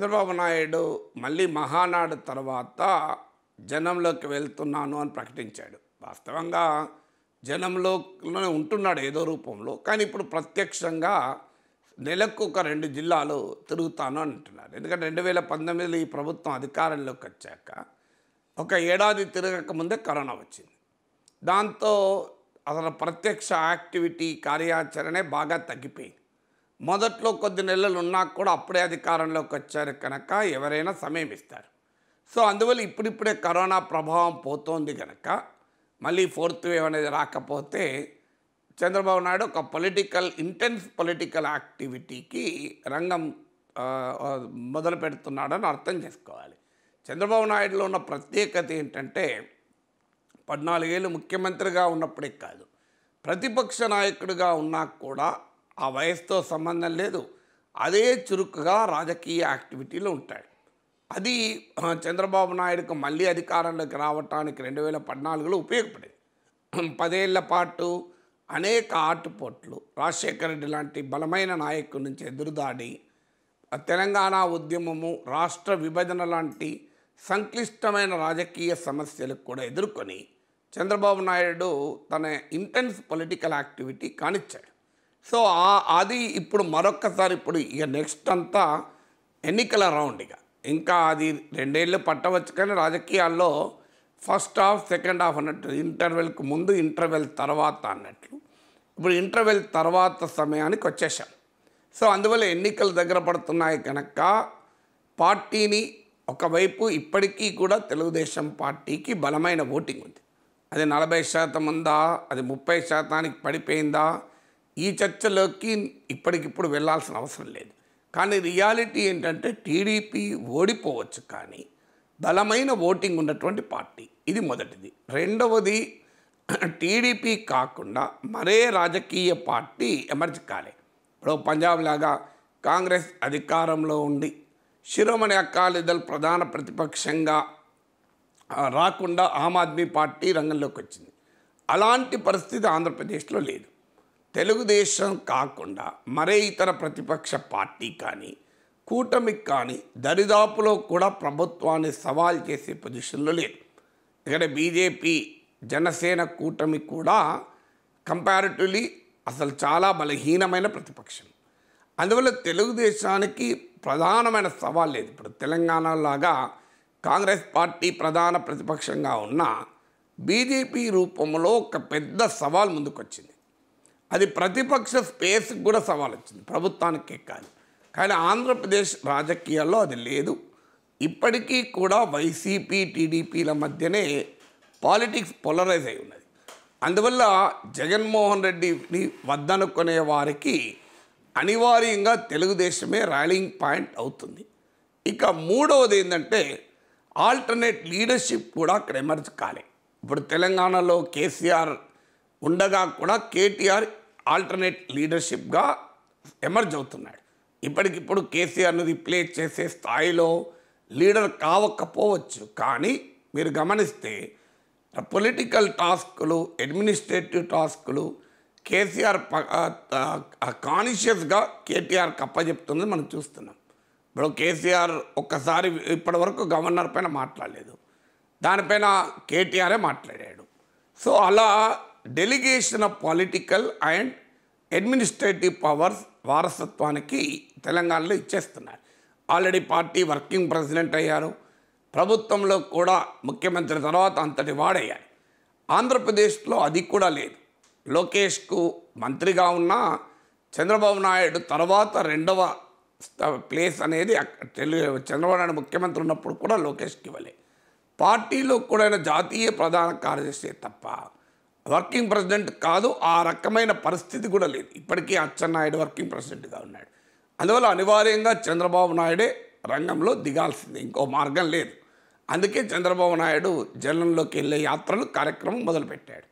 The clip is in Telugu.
చంద్రబాబు నాయుడు మళ్ళీ మహానాడు తర్వాత జనంలోకి వెళ్తున్నాను అని ప్రకటించాడు వాస్తవంగా జనంలోనే ఉంటున్నాడు ఏదో రూపంలో కానీ ఇప్పుడు ప్రత్యక్షంగా నెలకు ఒక రెండు జిల్లాలు తిరుగుతాను అంటున్నారు ఎందుకంటే రెండు వేల పంతొమ్మిదిలో ఈ ప్రభుత్వం అధికారంలోకి వచ్చాక ఒక ఏడాది తిరగక ముందే కరోనా వచ్చింది దాంతో అసలు ప్రత్యక్ష యాక్టివిటీ కార్యాచరణే బాగా తగ్గిపోయింది మొదట్లో కొద్ది నెలలు ఉన్నా కూడా అప్పుడే అధికారంలోకి వచ్చారు కనుక ఎవరైనా సమయం ఇస్తారు సో అందువల్ల ఇప్పుడిప్పుడే కరోనా ప్రభావం పోతోంది కనుక మళ్ళీ ఫోర్త్ వేవ్ అనేది రాకపోతే చంద్రబాబు నాయుడు ఒక పొలిటికల్ ఇంటెన్స్ పొలిటికల్ యాక్టివిటీకి రంగం మొదలు పెడుతున్నాడని అర్థం చేసుకోవాలి చంద్రబాబు నాయుడులో ఉన్న ప్రత్యేకత ఏంటంటే పద్నాలుగేళ్ళు ముఖ్యమంత్రిగా ఉన్నప్పుడే కాదు ప్రతిపక్ష నాయకుడిగా ఉన్నా కూడా ఆ వయసుతో సంబంధం లేదు అదే చురుకుగా రాజకీయ యాక్టివిటీలో ఉంటాయి అది చంద్రబాబు నాయుడుకు మళ్ళీ అధికారంలోకి రావటానికి రెండు వేల పద్నాలుగులో ఉపయోగపడేది పదేళ్ల పాటు అనేక ఆటుపోట్లు రాజశేఖర రెడ్డి లాంటి బలమైన నాయకుడి నుంచి ఎదురుదాడి తెలంగాణ ఉద్యమము రాష్ట్ర విభజన లాంటి సంక్లిష్టమైన రాజకీయ సమస్యలకు కూడా ఎదుర్కొని చంద్రబాబు నాయుడు తన ఇంటెన్స్ పొలిటికల్ యాక్టివిటీ కానిచ్చాడు సో అది ఇప్పుడు మరొక్కసారి ఇప్పుడు ఇక నెక్స్ట్ అంతా ఎన్నికల రౌండ్ ఇక ఇంకా అది రెండేళ్ళు పట్టవచ్చు కానీ రాజకీయాల్లో ఫస్ట్ హాఫ్ సెకండ్ హాఫ్ అన్నట్టు ఇంటర్వెల్కి ముందు ఇంటర్వెల్ తర్వాత అన్నట్లు ఇప్పుడు ఇంటర్వెల్ తర్వాత సమయానికి వచ్చేసాం సో అందువల్ల ఎన్నికలు దగ్గర పడుతున్నాయి కనుక పార్టీని ఒకవైపు ఇప్పటికీ కూడా తెలుగుదేశం పార్టీకి బలమైన ఓటింగ్ ఉంది అది నలభై శాతం ఉందా అది ముప్పై శాతానికి పడిపోయిందా ఈ చర్చలోకి ఇప్పటికిప్పుడు వెళ్లాల్సిన అవసరం లేదు కానీ రియాలిటీ ఏంటంటే టీడీపీ ఓడిపోవచ్చు కానీ బలమైన ఓటింగ్ ఉన్నటువంటి పార్టీ ఇది మొదటిది రెండవది టీడీపీ కాకుండా మరే రాజకీయ పార్టీ ఎమర్జ్ కాలే ఇప్పుడు పంజాబ్ లాగా కాంగ్రెస్ అధికారంలో ఉండి శిరోమణి అకాలీదళ్ ప్రధాన ప్రతిపక్షంగా రాకుండా ఆమ్ ఆద్మీ పార్టీ రంగంలోకి వచ్చింది అలాంటి పరిస్థితి ఆంధ్రప్రదేశ్లో లేదు తెలుగుదేశం కాకుండా మరే ఇతర ప్రతిపక్ష పార్టీ కానీ కూటమికి కానీ దరిదాపులో కూడా ప్రభుత్వాన్ని సవాల్ చేసే పొజిషన్లో లేదు ఇక్కడ బీజేపీ జనసేన కూటమి కూడా కంపారిటివ్లీ అసలు చాలా బలహీనమైన ప్రతిపక్షం అందువల్ల తెలుగుదేశానికి ప్రధానమైన సవాల్ లేదు ఇప్పుడు తెలంగాణలాగా కాంగ్రెస్ పార్టీ ప్రధాన ప్రతిపక్షంగా ఉన్న బీజేపీ రూపంలో ఒక పెద్ద సవాల్ ముందుకొచ్చింది అది ప్రతిపక్ష స్పేస్కి కూడా సవాల్ వచ్చింది ప్రభుత్వానికి కానీ కానీ ఆంధ్రప్రదేశ్ రాజకీయాల్లో అది లేదు ఇప్పటికీ కూడా వైసీపీ టీడీపీల మధ్యనే పాలిటిక్స్ పోలరైజ్ అయి ఉన్నది అందువల్ల జగన్మోహన్ రెడ్డిని వద్దనుకునే వారికి అనివార్యంగా తెలుగుదేశమే ర్యాలింగ్ పాయింట్ అవుతుంది ఇక మూడవది ఏంటంటే ఆల్టర్నేట్ లీడర్షిప్ కూడా అక్కడ ఎమర్జ్ కాలే ఇప్పుడు తెలంగాణలో కేసీఆర్ ఉండగా కూడా కేటీఆర్ ఆల్టర్నేట్ లీడర్షిప్గా ఎమర్జ్ అవుతున్నాడు ఇప్పటికిప్పుడు కేసీఆర్ను రిప్లేస్ చేసే స్థాయిలో లీడర్ కావకపోవచ్చు కానీ మీరు గమనిస్తే పొలిటికల్ టాస్కులు అడ్మినిస్ట్రేటివ్ టాస్కులు కేసీఆర్ కాన్షియస్గా కేటీఆర్ కప్పజెప్తుంది మనం చూస్తున్నాం ఇప్పుడు కేసీఆర్ ఒక్కసారి ఇప్పటివరకు గవర్నర్ పైన మాట్లాడలేదు దానిపైన కేటీఆరే మాట్లాడాడు సో అలా delegation of political and administrative powers వారసత్వానికి తెలంగాణలో ఇచ్చేస్తున్నారు ఆల్రెడీ పార్టీ వర్కింగ్ ప్రెసిడెంట్ అయ్యారు ప్రభుత్వంలో కూడా ముఖ్యమంత్రి తర్వాత అంతటి వాడయ్యారు ఆంధ్రప్రదేశ్లో అది కూడా లేదు లోకేష్కు మంత్రిగా ఉన్న చంద్రబాబు నాయుడు తర్వాత రెండవ ప్లేస్ అనేది చంద్రబాబు నాయుడు ముఖ్యమంత్రి ఉన్నప్పుడు కూడా లోకేష్కి ఇవ్వలేదు పార్టీలో కూడా జాతీయ ప్రధాన కార్యదర్శి తప్ప వర్కింగ్ ప్రెసిడెంట్ కాదు ఆ రకమైన పరిస్థితి కూడా లేదు ఇప్పటికీ అచ్చెన్నాయుడు వర్కింగ్ ప్రెసిడెంట్గా ఉన్నాడు అందువల్ల అనివార్యంగా చంద్రబాబు నాయుడే రంగంలో దిగాల్సింది ఇంకో మార్గం లేదు అందుకే చంద్రబాబు నాయుడు జనంలోకి వెళ్ళే యాత్రలు కార్యక్రమం మొదలుపెట్టాడు